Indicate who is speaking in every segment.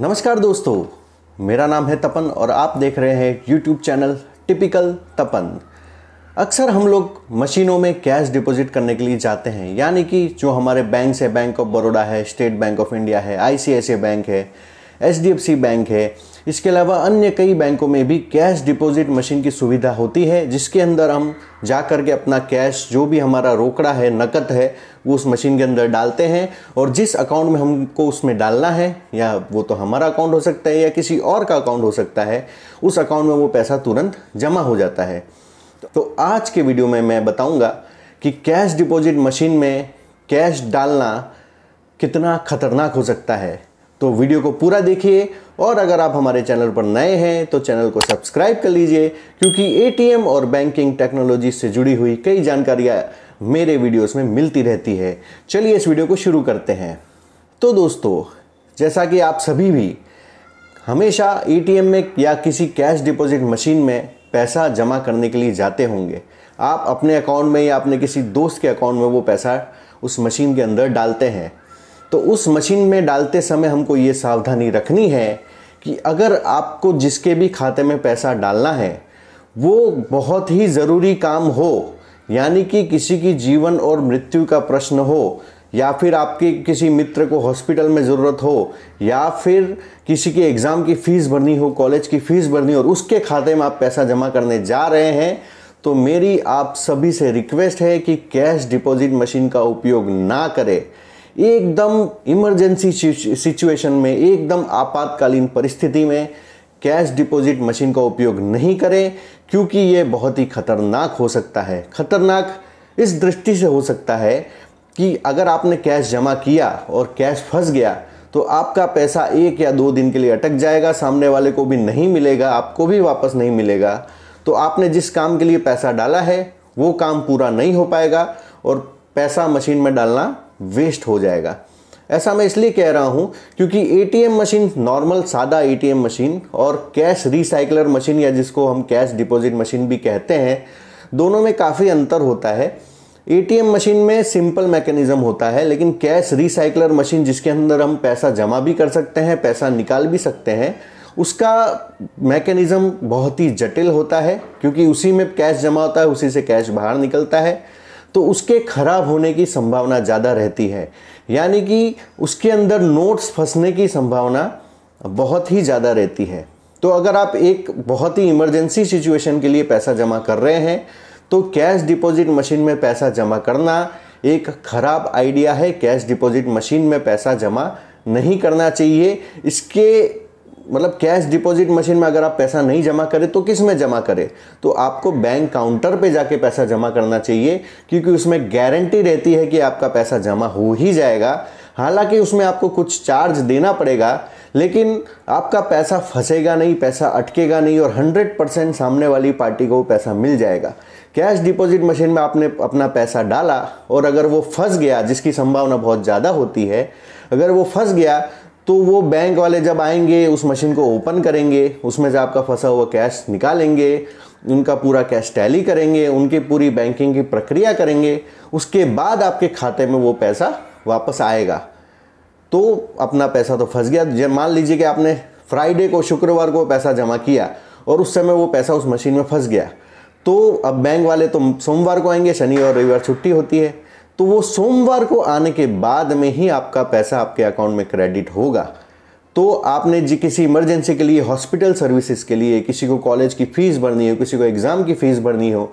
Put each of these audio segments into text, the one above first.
Speaker 1: नमस्कार दोस्तों मेरा नाम है तपन और आप देख रहे हैं यूट्यूब चैनल टिपिकल तपन अक्सर हम लोग मशीनों में कैश डिपॉजिट करने के लिए जाते हैं यानी कि जो हमारे बैंक से बैंक ऑफ बड़ौदा है स्टेट बैंक ऑफ इंडिया है आई बैंक है एच बैंक है इसके अलावा अन्य कई बैंकों में भी कैश डिपॉजिट मशीन की सुविधा होती है जिसके अंदर हम जा कर के अपना कैश जो भी हमारा रोकड़ा है नकद है वो उस मशीन के अंदर डालते हैं और जिस अकाउंट में हमको उसमें डालना है या वो तो हमारा अकाउंट हो सकता है या किसी और का अकाउंट हो सकता है उस अकाउंट में वो पैसा तुरंत जमा हो जाता है तो आज के वीडियो में मैं बताऊँगा कि कैश डिपॉजिट मशीन में कैश डालना कितना खतरनाक हो सकता है तो वीडियो को पूरा देखिए और अगर आप हमारे चैनल पर नए हैं तो चैनल को सब्सक्राइब कर लीजिए क्योंकि एटीएम और बैंकिंग टेक्नोलॉजी से जुड़ी हुई कई जानकारियाँ मेरे वीडियोस में मिलती रहती है चलिए इस वीडियो को शुरू करते हैं तो दोस्तों जैसा कि आप सभी भी हमेशा एटीएम में या किसी कैश डिपॉजिट मशीन में पैसा जमा करने के लिए जाते होंगे आप अपने अकाउंट में या अपने किसी दोस्त के अकाउंट में वो पैसा उस मशीन के अंदर डालते हैं तो उस मशीन में डालते समय हमको ये सावधानी रखनी है कि अगर आपको जिसके भी खाते में पैसा डालना है वो बहुत ही ज़रूरी काम हो यानी कि किसी की जीवन और मृत्यु का प्रश्न हो या फिर आपके किसी मित्र को हॉस्पिटल में ज़रूरत हो या फिर किसी के एग्ज़ाम की फ़ीस भरनी हो कॉलेज की फ़ीस भरनी हो और उसके खाते में आप पैसा जमा करने जा रहे हैं तो मेरी आप सभी से रिक्वेस्ट है कि कैश डिपॉजिट मशीन का उपयोग ना करें एकदम इमरजेंसी सिचुएशन में एकदम आपातकालीन परिस्थिति में कैश डिपॉजिट मशीन का उपयोग नहीं करें क्योंकि ये बहुत ही खतरनाक हो सकता है खतरनाक इस दृष्टि से हो सकता है कि अगर आपने कैश जमा किया और कैश फंस गया तो आपका पैसा एक या दो दिन के लिए अटक जाएगा सामने वाले को भी नहीं मिलेगा आपको भी वापस नहीं मिलेगा तो आपने जिस काम के लिए पैसा डाला है वो काम पूरा नहीं हो पाएगा और पैसा मशीन में डालना वेस्ट हो जाएगा ऐसा मैं इसलिए कह रहा हूँ क्योंकि एटीएम मशीन नॉर्मल सादा एटीएम मशीन और कैश रिसाइकलर मशीन या जिसको हम कैश डिपॉजिट मशीन भी कहते हैं दोनों में काफ़ी अंतर होता है एटीएम मशीन में सिंपल मैकेनिज्म होता है लेकिन कैश रिसाइकलर मशीन जिसके अंदर हम पैसा जमा भी कर सकते हैं पैसा निकाल भी सकते हैं उसका मैकेनिज़्म बहुत ही जटिल होता है क्योंकि उसी में कैश जमा होता है उसी से कैश बाहर निकलता है तो उसके खराब होने की संभावना ज़्यादा रहती है यानी कि उसके अंदर नोट्स फंसने की संभावना बहुत ही ज़्यादा रहती है तो अगर आप एक बहुत ही इमरजेंसी सिचुएशन के लिए पैसा जमा कर रहे हैं तो कैश डिपॉजिट मशीन में पैसा जमा करना एक खराब आइडिया है कैश डिपॉजिट मशीन में पैसा जमा नहीं करना चाहिए इसके मतलब कैश डिपॉजिट मशीन में अगर आप पैसा नहीं जमा करें तो किस में जमा करें तो आपको बैंक काउंटर पे जाके पैसा जमा करना चाहिए क्योंकि उसमें गारंटी रहती है कि आपका पैसा जमा हो ही जाएगा हालांकि उसमें आपको कुछ चार्ज देना पड़ेगा लेकिन आपका पैसा फंसेगा नहीं पैसा अटकेगा नहीं और 100 परसेंट सामने वाली पार्टी को पैसा मिल जाएगा कैश डिपॉजिट मशीन में आपने अपना पैसा डाला और अगर वो फंस गया जिसकी संभावना बहुत ज़्यादा होती है अगर वो फंस गया तो वो बैंक वाले जब आएंगे उस मशीन को ओपन करेंगे उसमें से आपका फंसा हुआ कैश निकालेंगे उनका पूरा कैश टैली करेंगे उनकी पूरी बैंकिंग की प्रक्रिया करेंगे उसके बाद आपके खाते में वो पैसा वापस आएगा तो अपना पैसा तो फंस गया जब मान लीजिए कि आपने फ्राइडे को शुक्रवार को पैसा जमा किया और उस समय वो पैसा उस मशीन में फंस गया तो अब बैंक वाले तो सोमवार को आएंगे शनि और रविवार छुट्टी होती है तो वो सोमवार को आने के बाद में ही आपका पैसा आपके अकाउंट में क्रेडिट होगा तो आपने जी किसी इमरजेंसी के लिए हॉस्पिटल सर्विसेज के लिए किसी को कॉलेज की फ़ीस भरनी हो किसी को एग्ज़ाम की फ़ीस भरनी हो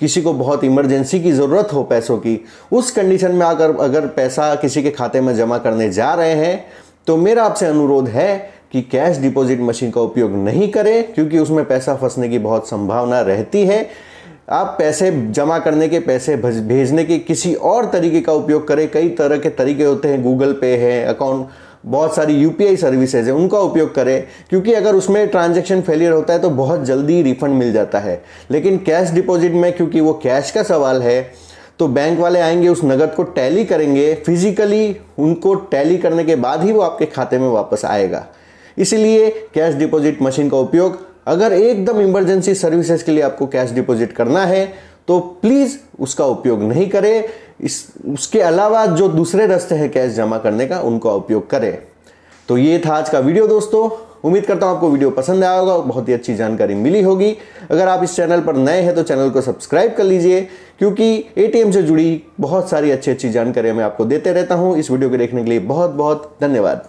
Speaker 1: किसी को बहुत इमरजेंसी की ज़रूरत हो पैसों की उस कंडीशन में आकर अगर पैसा किसी के खाते में जमा करने जा रहे हैं तो मेरा आपसे अनुरोध है कि कैश डिपॉजिट मशीन का उपयोग नहीं करें क्योंकि उसमें पैसा फंसने की बहुत संभावना रहती है आप पैसे जमा करने के पैसे भेजने के किसी और तरीके का उपयोग करें कई तरह के तरीके होते हैं गूगल पे है अकाउंट बहुत सारी यू पी आई सर्विसेज है उनका उपयोग करें क्योंकि अगर उसमें ट्रांजेक्शन फेलियर होता है तो बहुत जल्दी रिफंड मिल जाता है लेकिन कैश डिपॉजिट में क्योंकि वो कैश का सवाल है तो बैंक वाले आएंगे उस नगद को टैली करेंगे फिजिकली उनको टैली करने के बाद ही वो आपके खाते में वापस आएगा इसीलिए कैश डिपॉजिट मशीन का उपयोग अगर एकदम इमरजेंसी सर्विसेज के लिए आपको कैश डिपॉजिट करना है तो प्लीज़ उसका उपयोग नहीं करें इस उसके अलावा जो दूसरे रास्ते हैं कैश जमा करने का उनका उपयोग करें तो ये था आज का वीडियो दोस्तों उम्मीद करता हूँ आपको वीडियो पसंद आया होगा बहुत ही अच्छी जानकारी मिली होगी अगर आप इस चैनल पर नए हैं तो चैनल को सब्सक्राइब कर लीजिए क्योंकि ए से जुड़ी बहुत सारी अच्छी अच्छी जानकारी मैं आपको देते रहता हूँ इस वीडियो को देखने के लिए बहुत बहुत धन्यवाद